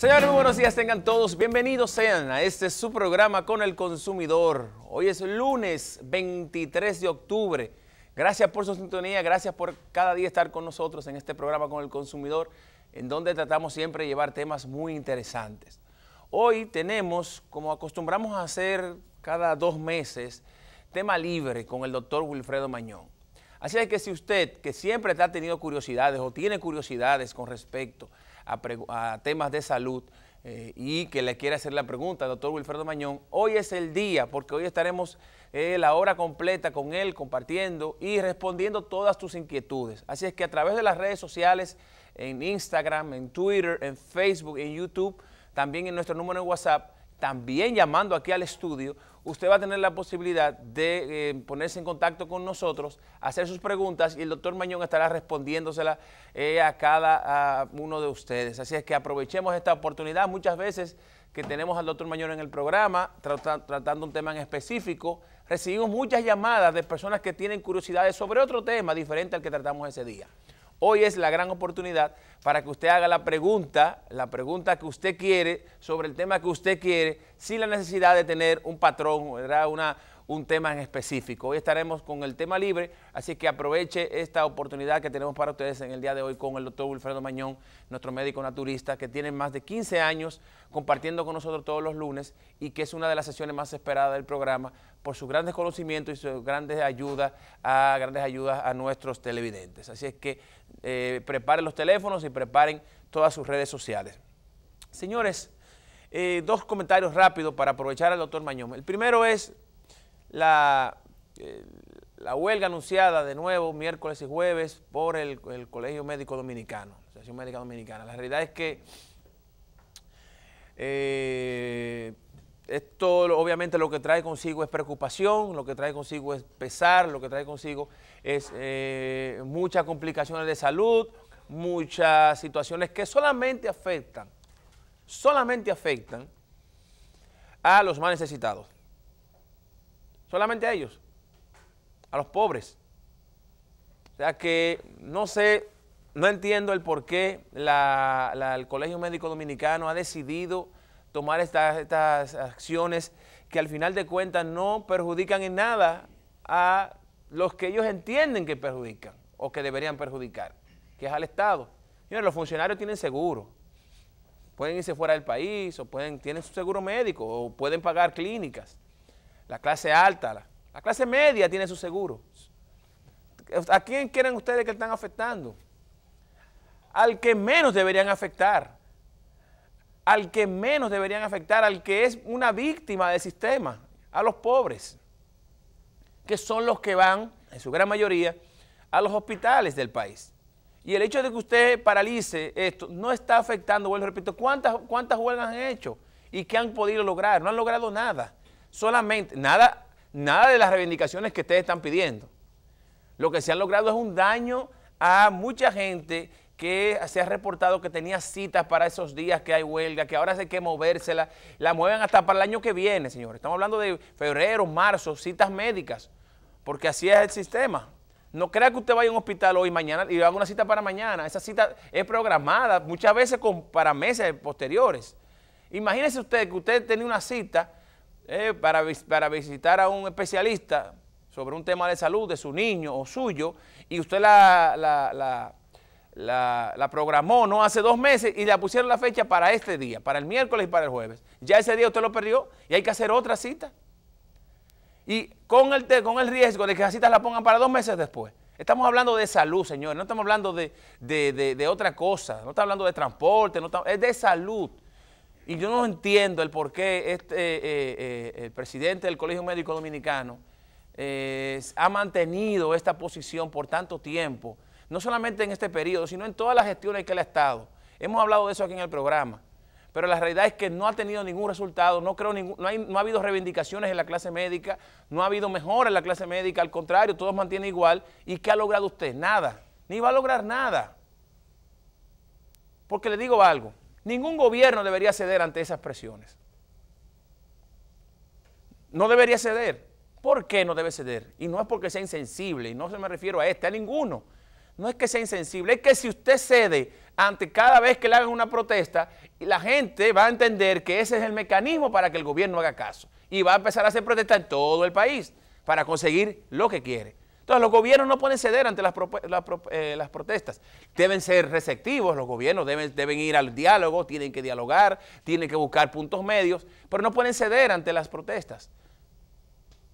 Señores, muy buenos días tengan todos. Bienvenidos sean a este su programa con el consumidor. Hoy es lunes 23 de octubre. Gracias por su sintonía, gracias por cada día estar con nosotros en este programa con el consumidor, en donde tratamos siempre de llevar temas muy interesantes. Hoy tenemos, como acostumbramos a hacer cada dos meses, tema libre con el doctor Wilfredo Mañón. Así es que si usted, que siempre ha tenido curiosidades o tiene curiosidades con respecto a a, temas de salud eh, y que le quiera hacer la pregunta al doctor Wilfredo Mañón, hoy es el día, porque hoy estaremos eh, la hora completa con él, compartiendo y respondiendo todas tus inquietudes. Así es que a través de las redes sociales, en Instagram, en Twitter, en Facebook, en YouTube, también en nuestro número de WhatsApp, también llamando aquí al estudio, usted va a tener la posibilidad de eh, ponerse en contacto con nosotros, hacer sus preguntas y el doctor Mañón estará respondiéndosela eh, a cada uno de ustedes. Así es que aprovechemos esta oportunidad. Muchas veces que tenemos al doctor Mañón en el programa, tratando un tema en específico, recibimos muchas llamadas de personas que tienen curiosidades sobre otro tema diferente al que tratamos ese día. Hoy es la gran oportunidad para que usted haga la pregunta, la pregunta que usted quiere sobre el tema que usted quiere, sin la necesidad de tener un patrón, ¿verdad? Una, un tema en específico. Hoy estaremos con el tema libre, así que aproveche esta oportunidad que tenemos para ustedes en el día de hoy con el doctor Wilfredo Mañón, nuestro médico naturista, que tiene más de 15 años compartiendo con nosotros todos los lunes y que es una de las sesiones más esperadas del programa por sus grandes conocimientos y sus grandes ayudas a, grandes ayudas a nuestros televidentes. Así es que eh, preparen los teléfonos y preparen todas sus redes sociales. Señores, eh, dos comentarios rápidos para aprovechar al doctor Mañón. El primero es la, eh, la huelga anunciada de nuevo miércoles y jueves por el, Colegio Médico Dominicano, la Asociación Médica Dominicana. La realidad es que eh, esto obviamente lo que trae consigo es preocupación, lo que trae consigo es pesar, lo que trae consigo es eh, muchas complicaciones de salud, muchas situaciones que solamente afectan, solamente afectan a los más necesitados. Solamente a ellos, a los pobres. O sea que no sé, no entiendo el por qué el Colegio Médico Dominicano ha decidido tomar estas, acciones que al final de cuentas no perjudican en nada a los que ellos entienden que perjudican o que deberían perjudicar, que es al Estado. Mira, los funcionarios tienen seguro, pueden irse fuera del país o pueden, tienen su seguro médico o pueden pagar clínicas la clase alta, la, clase media tiene su seguro. ¿A quién quieren ustedes que están afectando? Al que menos deberían afectar. Al que menos deberían afectar, al que es una víctima del sistema, a los pobres, que son los que van, en su gran mayoría, a los hospitales del país. Y el hecho de que usted paralice esto no está afectando, vuelvo repito, ¿cuántas, cuántas huelgas han hecho y qué han podido lograr? No han logrado nada. Solamente, nada, nada de las reivindicaciones que ustedes están pidiendo. Lo que se ha logrado es un daño a mucha gente que se ha reportado que tenía citas para esos días que hay huelga, que ahora hay que moverse la mueven hasta para el año que viene, señores. Estamos hablando de febrero, marzo, citas médicas, porque así es el sistema. No crea que usted vaya a un hospital hoy, mañana, y haga una cita para mañana. Esa cita es programada, muchas veces para meses posteriores. Imagínese usted que usted tenía una cita eh, para, para visitar a un especialista sobre un tema de salud de su niño o suyo y usted la, la, programó no hace dos meses y le pusieron la fecha para este día, para el miércoles y para el jueves. Ya ese día usted lo perdió y hay que hacer otra cita. Y con el, con el riesgo de que las citas la pongan para dos meses después. Estamos hablando de salud, señores no estamos hablando de, otra cosa, no estamos hablando de transporte, no es de salud. Y yo no entiendo el por qué este, eh, eh, eh, el presidente del Colegio Médico Dominicano ha mantenido esta posición por tanto tiempo, no solamente en este periodo, sino en todas las gestiones que él ha estado. Hemos hablado de eso aquí en el programa, pero la realidad es que no ha tenido ningún resultado, no, creo no, no ha habido reivindicaciones en la clase médica, no ha habido mejora en la clase médica, al contrario, todos mantiene igual. ¿Y qué ha logrado usted? Nada, ni va a lograr nada. Porque le digo algo, Ningún gobierno debería ceder ante esas presiones. No debería ceder. ¿Por qué no debe ceder? Y no es porque sea insensible, y no se me refiero a este, a ninguno. No es que sea insensible, es que si usted cede ante cada vez que le hagan una protesta, la gente va a entender que ese es el mecanismo para que el gobierno haga caso. Y va a empezar a hacer protesta en todo el país para conseguir lo que quiere. Entonces los gobiernos no pueden ceder ante eh, las, protestas. Deben ser receptivos los gobiernos, deben, deben ir al diálogo, tienen que dialogar, tienen que buscar puntos medios, pero no pueden ceder ante las protestas.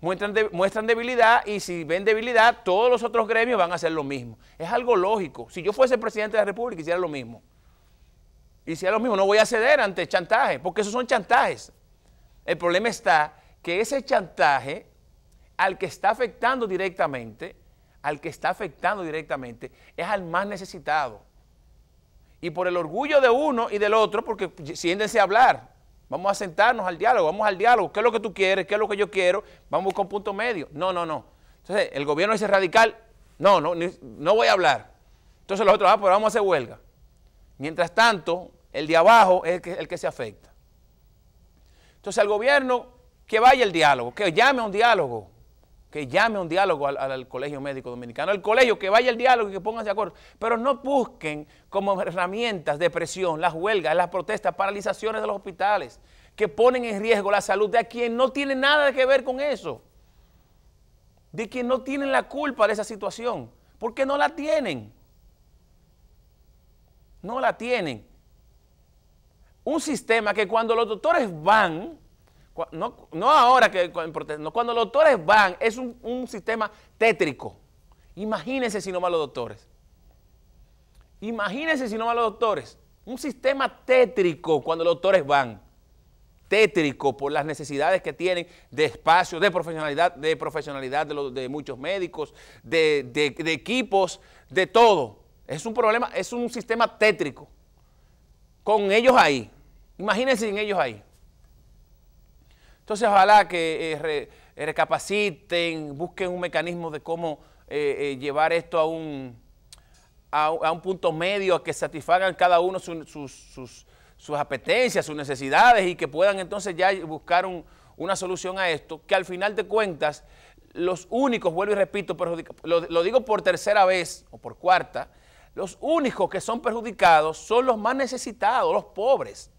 Muestran, muestran, debilidad y si ven debilidad, todos los otros gremios van a hacer lo mismo. Es algo lógico. Si yo fuese presidente de la República, hiciera lo mismo. Hiciera lo mismo. No voy a ceder ante chantaje, porque esos son chantajes. El problema está que ese chantaje al que está afectando directamente, al que está afectando directamente, es al más necesitado. Y por el orgullo de uno y del otro, porque siéndense a hablar, vamos a sentarnos al diálogo, vamos al diálogo, ¿qué es lo que tú quieres? ¿Qué es lo que yo quiero? Vamos con punto medio. No, no, no. Entonces, el gobierno dice radical, no, no, no voy a hablar. Entonces los otros, ah, pues vamos a hacer huelga. Mientras tanto, el de abajo es el que, el que se afecta. Entonces al gobierno que vaya el diálogo, que llame a un diálogo, que llame a un diálogo al, Colegio Médico Dominicano, al colegio, que vaya el diálogo y que pongan de acuerdo, pero no busquen como herramientas de presión las huelgas, las protestas, paralizaciones de los hospitales, que ponen en riesgo la salud de a quien no tiene nada que ver con eso, de quien no tienen la culpa de esa situación, porque no la tienen, no la tienen. Un sistema que cuando los doctores van, no, ahora, que, cuando los doctores van, es un, sistema tétrico. Imagínense si no van los doctores. Imagínense si no van los doctores. Un sistema tétrico cuando los doctores van. Tétrico por las necesidades que tienen de espacio, de profesionalidad, de profesionalidad de, muchos médicos, de, equipos, de todo. Es un problema, es un sistema tétrico. Con ellos ahí. Imagínense sin ellos ahí. Entonces, ojalá que eh, recapaciten, busquen un mecanismo de cómo eh, eh, llevar esto a un, a, un punto medio, a que satisfagan cada uno sus, sus, apetencias, sus necesidades y que puedan entonces ya buscar una solución a esto, que al final de cuentas los únicos, vuelvo y repito, lo, digo por tercera vez o por cuarta, los únicos que son perjudicados son los más necesitados, los pobres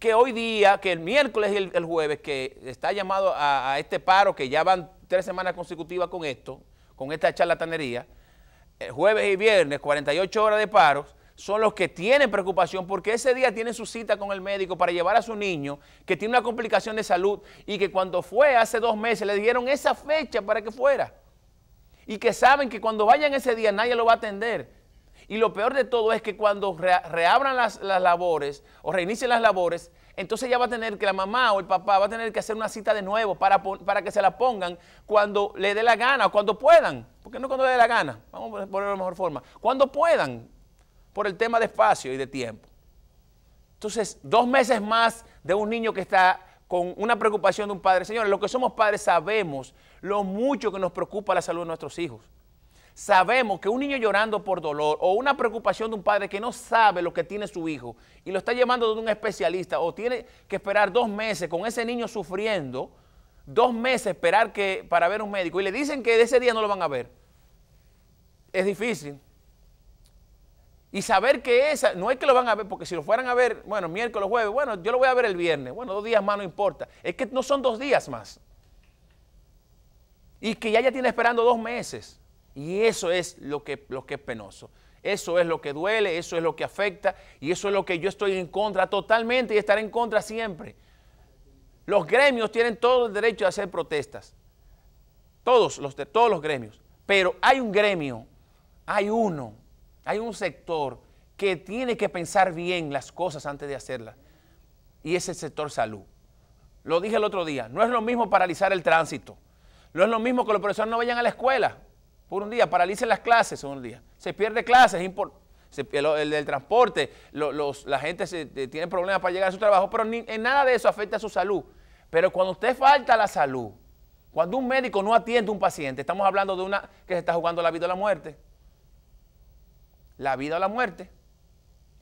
que hoy día, que el miércoles y el, jueves, que está llamado a, este paro, que ya van tres semanas consecutivas con esto, con esta charlatanería, el eh, jueves y viernes, 48 horas de paros, son los que tienen preocupación porque ese día tienen su cita con el médico para llevar a su niño que tiene una complicación de salud y que cuando fue hace dos meses le dieron esa fecha para que fuera. Y que saben que cuando vayan ese día nadie lo va a atender. Y lo peor de todo es que cuando reabran las, labores o reinicien las labores, entonces ya va a tener que la mamá o el papá va a tener que hacer una cita de nuevo para, para que se la pongan cuando le dé la gana o cuando puedan, porque no cuando le dé la gana, vamos a ponerlo de mejor forma, cuando puedan, por el tema de espacio y de tiempo. Entonces, dos meses más de un niño que está con una preocupación de un padre. Señores, los que somos padres sabemos lo mucho que nos preocupa la salud de nuestros hijos. Sabemos que un niño llorando por dolor o una preocupación de un padre que no sabe lo que tiene su hijo y lo está llamando de un especialista o tiene que esperar dos meses con ese niño sufriendo, dos meses esperar que, para ver a un médico y le dicen que de ese día no lo van a ver. Es difícil. Y saber que esa, no es que lo van a ver, porque si lo fueran a ver, bueno, miércoles, jueves, bueno, yo lo voy a ver el viernes, bueno, dos días más no importa. Es que no son dos días más. Y que ya ya tiene esperando dos meses. Y eso es lo que, es penoso. Eso es lo que duele, eso es lo que afecta y eso es lo que yo estoy en contra totalmente y estaré en contra siempre. Los gremios tienen todo el derecho de hacer protestas. Todos los, todos los gremios. Pero hay un gremio, hay uno, hay un sector que tiene que pensar bien las cosas antes de hacerlas. Y es el sector salud. Lo dije el otro día, no es lo mismo paralizar el tránsito. No es lo mismo que los profesores no vayan a la escuela por un día, paralicen las clases un día, se pierde clases, el, el, transporte, la gente eh, tiene problemas para llegar a su trabajo, pero en nada de eso afecta a su salud. Pero cuando usted falta la salud, cuando un médico no atiende a un paciente, estamos hablando de una que se está jugando la vida o la muerte. La vida o la muerte.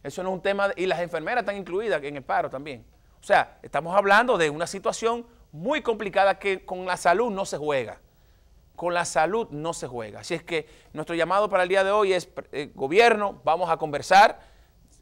Eso no es un tema, y las enfermeras están incluidas en el paro también. O sea, estamos hablando de una situación muy complicada que con la salud no se juega con la salud no se juega. Así es que nuestro llamado para el día de hoy es, eh, gobierno, vamos a conversar,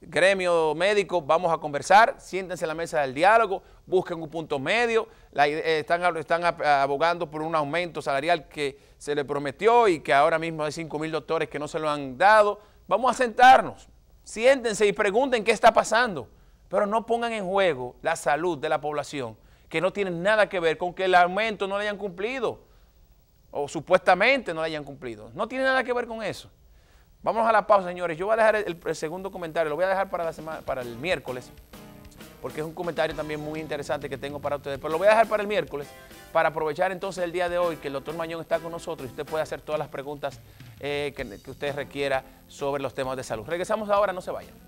gremio médico, vamos a conversar, siéntense en la mesa del diálogo, busquen un punto medio, eh, están, abogando por un aumento salarial que se le prometió y que ahora mismo hay 5 mil doctores que no se lo han dado. Vamos a sentarnos, siéntense y pregunten qué está pasando, pero no pongan en juego la salud de la población, que no tiene nada que ver con que el aumento no le hayan cumplido o supuestamente no la hayan cumplido. No tiene nada que ver con eso. Vamos a la pausa, señores. Yo voy a dejar el, segundo comentario, lo voy a dejar para, la semana, para el miércoles, porque es un comentario también muy interesante que tengo para ustedes, pero lo voy a dejar para el miércoles, para aprovechar entonces el día de hoy que el doctor Mañón está con nosotros y usted puede hacer todas las preguntas eh, que, que usted requiera sobre los temas de salud. Regresamos ahora, no se vayan.